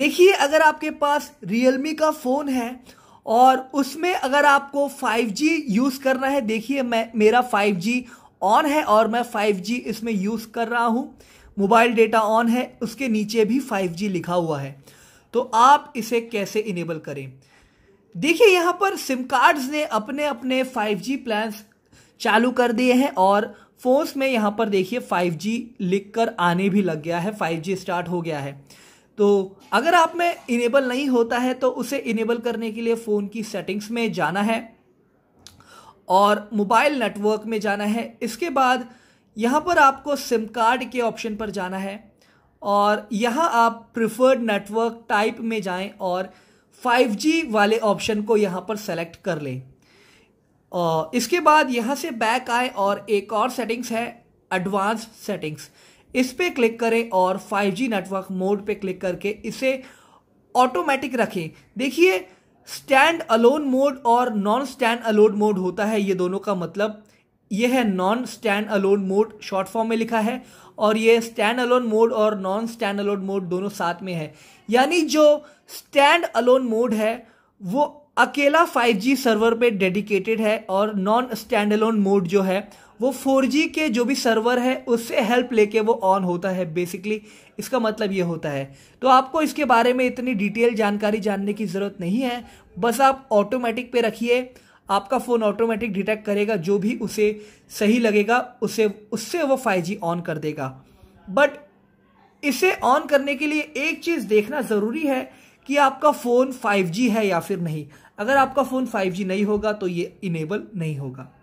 देखिए अगर आपके पास Realme का फ़ोन है और उसमें अगर आपको 5G यूज़ करना है देखिए मैं मेरा 5G ऑन है और मैं 5G इसमें यूज़ कर रहा हूँ मोबाइल डेटा ऑन है उसके नीचे भी 5G लिखा हुआ है तो आप इसे कैसे इनेबल करें देखिए यहाँ पर सिम कार्ड्स ने अपने अपने 5G प्लान्स चालू कर दिए हैं और फ़ोन्स में यहाँ पर देखिए 5G लिखकर आने भी लग गया है 5G स्टार्ट हो गया है तो अगर आप में इनेबल नहीं होता है तो उसे इनेबल करने के लिए फ़ोन की सेटिंग्स में जाना है और मोबाइल नेटवर्क में जाना है इसके बाद यहाँ पर आपको सिम कार्ड के ऑप्शन पर जाना है और यहाँ आप प्रिफर्ड नेटवर्क टाइप में जाएं और 5G वाले ऑप्शन को यहाँ पर सेलेक्ट कर लें इसके बाद यहाँ से बैक आए और एक और सेटिंग्स है एडवांस सेटिंग्स इस पर क्लिक करें और 5G नेटवर्क मोड पे क्लिक करके इसे ऑटोमेटिक रखें देखिए स्टैंड अलोन मोड और नॉन स्टैंड अलोन मोड होता है ये दोनों का मतलब ये है non stand alone mode short form में लिखा है और ये स्टैंड अलोन मोड और नॉन स्टैंड अलोन मोड दोनों साथ में है यानी जो स्टैंड अलोन मोड है वो अकेला 5G सर्वर पे डेडिकेटेड है और नॉन स्टैंड अलोन मोड जो है वो 4G के जो भी सर्वर है उससे हेल्प लेके वो ऑन होता है बेसिकली इसका मतलब ये होता है तो आपको इसके बारे में इतनी डिटेल जानकारी जानने की ज़रूरत नहीं है बस आप ऑटोमेटिक पे रखिए आपका फ़ोन ऑटोमेटिक डिटेक्ट करेगा जो भी उसे सही लगेगा उसे उससे वो 5G ऑन कर देगा बट इसे ऑन करने के लिए एक चीज़ देखना ज़रूरी है कि आपका फ़ोन 5G है या फिर नहीं अगर आपका फ़ोन 5G नहीं होगा तो ये इनेबल नहीं होगा